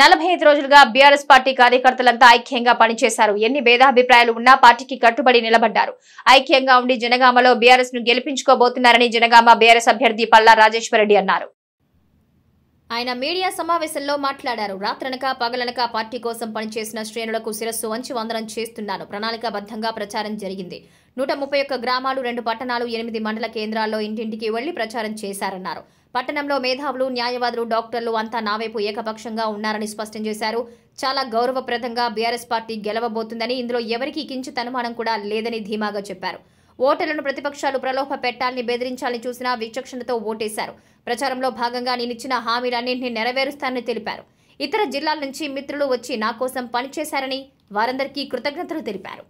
నలభై ఐదు రోజులుగా బీఆర్ఎస్ పార్టీ కార్యకర్తలంతా ఐక్యంగా పనిచేశారు ఎన్ని భేదాభిప్రాయాలు ఉన్నా పార్టీకి కట్టుబడి నిలబడ్డారు ఐక్యంగా ఉండి జనగామలో బీఆర్ఎస్ ను గెలిపించుకోబోతున్నారని జనగామ బీఆర్ఎస్ అభ్యర్థి పల్లా రాజేశ్వరరెడ్డి అన్నారు ఆయన మీడియా సమావేశంలో మాట్లాడారు రాత్రనక పగలనక పార్టీ కోసం పనిచేసిన శ్రేణులకు శిరస్సు వంచి వందనం చేస్తున్నాను ప్రణాళికాబద్ధంగా ప్రచారం జరిగింది నూట ముప్పై ఒక్క గ్రామాలు రెండు పట్టణాలు ఎనిమిది మండల కేంద్రాల్లో ఇంటింటికి వెళ్లి ప్రచారం చేశారన్నారు పట్టణంలో మేధావులు న్యాయవాదులు డాక్టర్లు అంతా నావైపు ఏకపక్షంగా ఉన్నారని స్పష్టం చేశారు చాలా గౌరవప్రదంగా బీఆర్ఎస్ పార్టీ గెలవబోతుందని ఇందులో ఎవరికీ కించిత్ అనుమానం కూడా లేదని ధీమాగా చెప్పారు ఓటర్లను ప్రతిపక్షాలు ప్రలోభ పెట్టాలని బెదిరించాలని చూసినా విచక్షణతో ఓటేశారు ప్రచారంలో భాగంగా నేనిచ్చిన హామీలన్నింటినీ నెరవేరుస్తానని తెలిపారు ఇతర జిల్లాల నుంచి మిత్రులు వచ్చి నా కోసం పనిచేశారని వారందరికీ కృతజ్ఞతలు తెలిపారు